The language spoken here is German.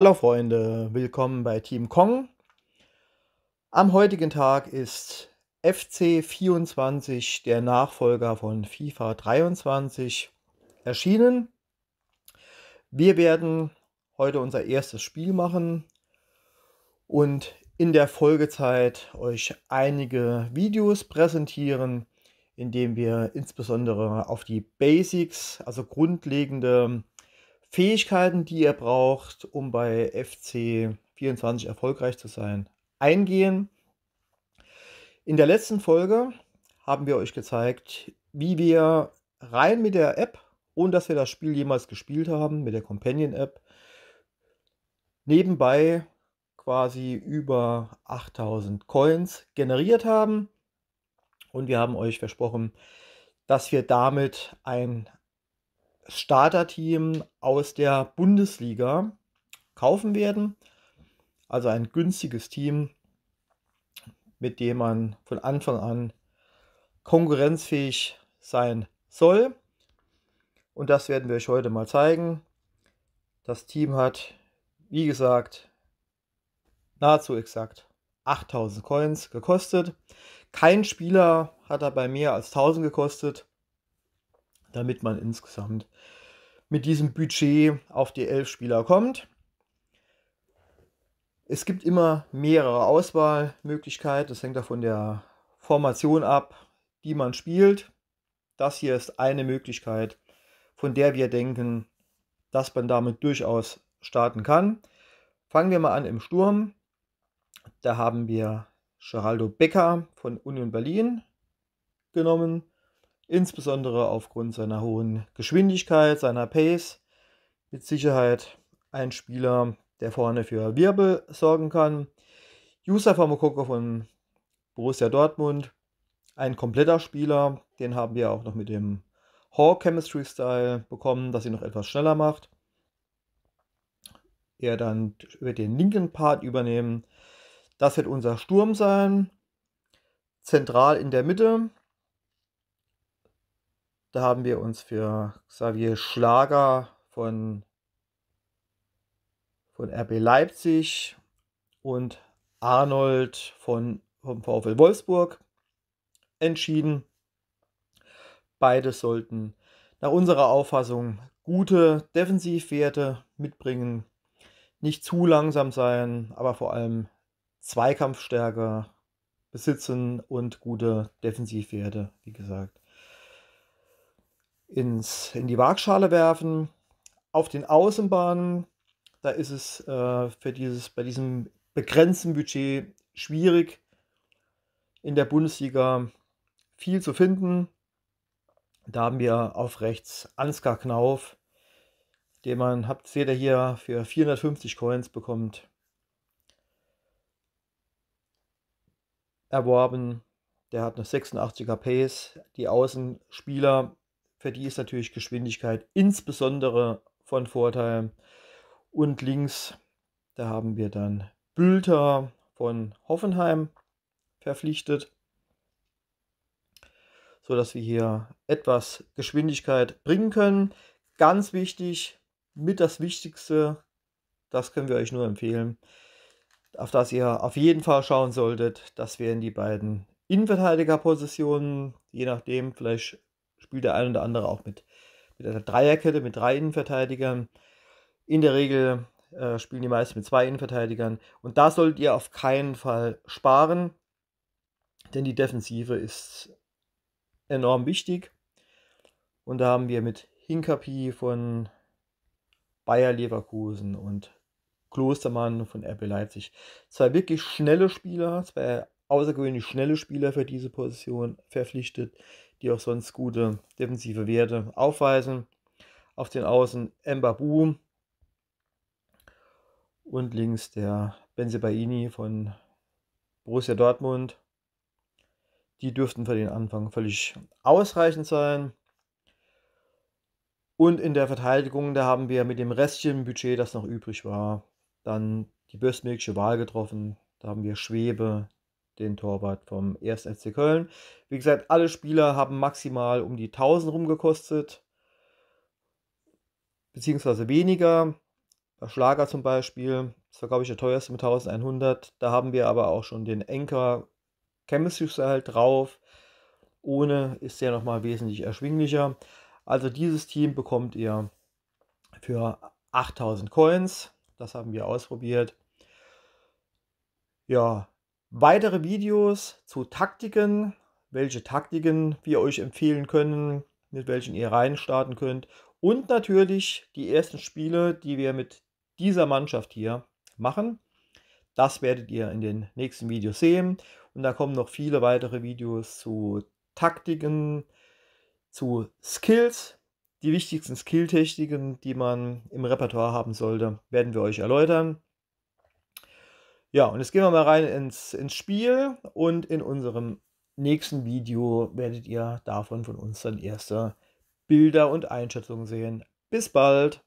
Hallo Freunde, willkommen bei Team Kong. Am heutigen Tag ist FC 24, der Nachfolger von FIFA 23, erschienen. Wir werden heute unser erstes Spiel machen und in der Folgezeit euch einige Videos präsentieren, in denen wir insbesondere auf die Basics, also grundlegende Fähigkeiten, die ihr braucht, um bei FC 24 erfolgreich zu sein, eingehen. In der letzten Folge haben wir euch gezeigt, wie wir rein mit der App, ohne dass wir das Spiel jemals gespielt haben, mit der Companion App, nebenbei quasi über 8000 Coins generiert haben. Und wir haben euch versprochen, dass wir damit ein Starterteam aus der Bundesliga kaufen werden. Also ein günstiges Team, mit dem man von Anfang an konkurrenzfähig sein soll. Und das werden wir euch heute mal zeigen. Das Team hat, wie gesagt, nahezu exakt 8000 Coins gekostet. Kein Spieler hat dabei mehr als 1000 gekostet damit man insgesamt mit diesem Budget auf die elf Spieler kommt. Es gibt immer mehrere Auswahlmöglichkeiten. Das hängt ja von der Formation ab, die man spielt. Das hier ist eine Möglichkeit, von der wir denken, dass man damit durchaus starten kann. Fangen wir mal an im Sturm. Da haben wir Geraldo Becker von Union Berlin genommen insbesondere aufgrund seiner hohen Geschwindigkeit, seiner Pace, mit Sicherheit ein Spieler, der vorne für Wirbel sorgen kann. Yusuf Mokoko von Borussia Dortmund, ein kompletter Spieler, den haben wir auch noch mit dem Hawk Chemistry Style bekommen, dass ihn noch etwas schneller macht. Er dann wird den linken Part übernehmen. Das wird unser Sturm sein. Zentral in der Mitte da haben wir uns für Xavier Schlager von, von RB Leipzig und Arnold von, vom VfL Wolfsburg entschieden. Beide sollten nach unserer Auffassung gute Defensivwerte mitbringen, nicht zu langsam sein, aber vor allem Zweikampfstärke besitzen und gute Defensivwerte, wie gesagt ins, in die Waagschale werfen. Auf den Außenbahnen, da ist es äh, für dieses, bei diesem begrenzten Budget schwierig, in der Bundesliga viel zu finden. Da haben wir auf rechts Ansgar Knauf, den man, habt, seht ihr hier, für 450 Coins bekommt. Erworben. Der hat eine 86er Pace. Die Außenspieler für die ist natürlich Geschwindigkeit insbesondere von Vorteil. Und links, da haben wir dann Bülter von Hoffenheim verpflichtet, sodass wir hier etwas Geschwindigkeit bringen können. Ganz wichtig, mit das Wichtigste, das können wir euch nur empfehlen, auf das ihr auf jeden Fall schauen solltet, das wären die beiden Innenverteidigerpositionen, je nachdem, vielleicht spielt der ein oder andere auch mit, mit einer Dreierkette, mit drei Innenverteidigern. In der Regel äh, spielen die meisten mit zwei Innenverteidigern. Und da solltet ihr auf keinen Fall sparen, denn die Defensive ist enorm wichtig. Und da haben wir mit Hinkapi von Bayer Leverkusen und Klostermann von RB Leipzig zwei wirklich schnelle Spieler, zwei außergewöhnlich schnelle Spieler für diese Position verpflichtet, die auch sonst gute defensive Werte aufweisen. Auf den Außen Mbabu und links der Benzebaini von Borussia Dortmund. Die dürften für den Anfang völlig ausreichend sein. Und in der Verteidigung, da haben wir mit dem restlichen Budget, das noch übrig war, dann die bestmögliche Wahl getroffen. Da haben wir Schwebe, den Torwart vom 1. FC Köln. Wie gesagt, alle Spieler haben maximal um die 1000 rumgekostet, beziehungsweise weniger. Bei Schlager zum Beispiel, das war glaube ich der teuerste mit 1100. Da haben wir aber auch schon den Enker Chemistry Style halt drauf. Ohne ist der nochmal wesentlich erschwinglicher. Also dieses Team bekommt ihr für 8000 Coins. Das haben wir ausprobiert. Ja, weitere Videos zu Taktiken, welche Taktiken wir euch empfehlen können, mit welchen ihr reinstarten könnt und natürlich die ersten Spiele, die wir mit dieser Mannschaft hier machen. Das werdet ihr in den nächsten Videos sehen und da kommen noch viele weitere Videos zu Taktiken, zu Skills. Die wichtigsten Skilltechniken, die man im Repertoire haben sollte, werden wir euch erläutern. Ja, und jetzt gehen wir mal rein ins, ins Spiel und in unserem nächsten Video werdet ihr davon von uns dann erste Bilder und Einschätzungen sehen. Bis bald!